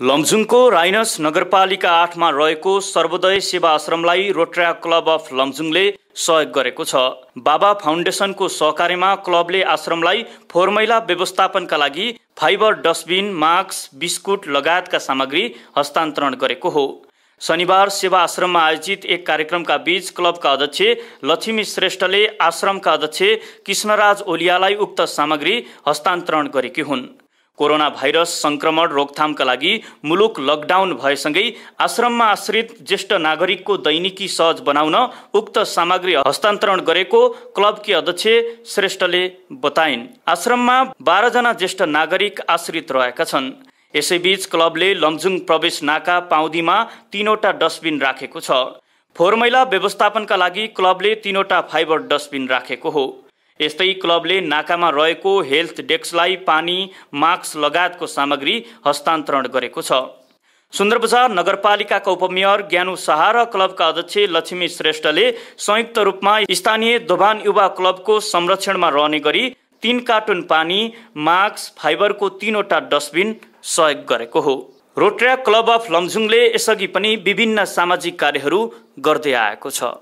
लमजुङको राइनस नगरपालिका आठमा रहेको सर्वोदय सेवा आश्रमलाई रोट्रा क्लब अफ लमजुङले सहयोग गरेको छ बाबा फाउन्डेसनको सहकार्यमा क्लबले आश्रमलाई फोहोर मैला व्यवस्थापनका लागि फाइबर डस्टबिन मास्क बिस्कुट लगायतका सामग्री हस्तान्तरण गरेको हो शनिबार सेवा आश्रममा आयोजित एक कार्यक्रमका बीच क्लबका अध्यक्ष लक्ष्मी श्रेष्ठले आश्रमका अध्यक्ष कृष्णराज ओलियालाई उक्त सामग्री हस्तान्तरण गरेकी हुन् कोरोना भाइरस संक्रमण रोकथामका लागि मुलुक लकडाउन भएसँगै आश्रममा आश्रित ज्येष्ठ नागरिकको दैनिकी सहज बनाउन उक्त सामग्री हस्तान्तरण गरेको क्लबकी अध्यक्ष श्रेष्ठले बताइन् आश्रममा बाह्रजना ज्येष्ठ नागरिक आश्रित रहेका छन् यसैबीच क्लबले लमजुङ प्रवेश नाका पाउँदीमा तीनवटा डस्टबिन राखेको छ फोहोर मैला व्यवस्थापनका लागि क्लबले तीनवटा फाइबर डस्टबिन राखेको हो यस्तै क्लबले नाकामा रहेको हेल्थ डेस्कलाई पानी मास्क लगायतको सामग्री हस्तान्तरण गरेको छ सुन्दरबजार नगरपालिकाका उपमेयर ज्ञानु शाह र क्लबका अध्यक्ष लक्ष्मी श्रेष्ठले संयुक्त रूपमा स्थानीय दोभान युवा क्लबको संरक्षणमा रहने गरी तीन कार्टुन पानी मास्क फाइबरको तीनवटा डस्टबिन सहयोग गरेको हो रोट्र्या क्लब अफ लमजुङले यसअघि पनि विभिन्न सामाजिक कार्यहरू गर्दै आएको छ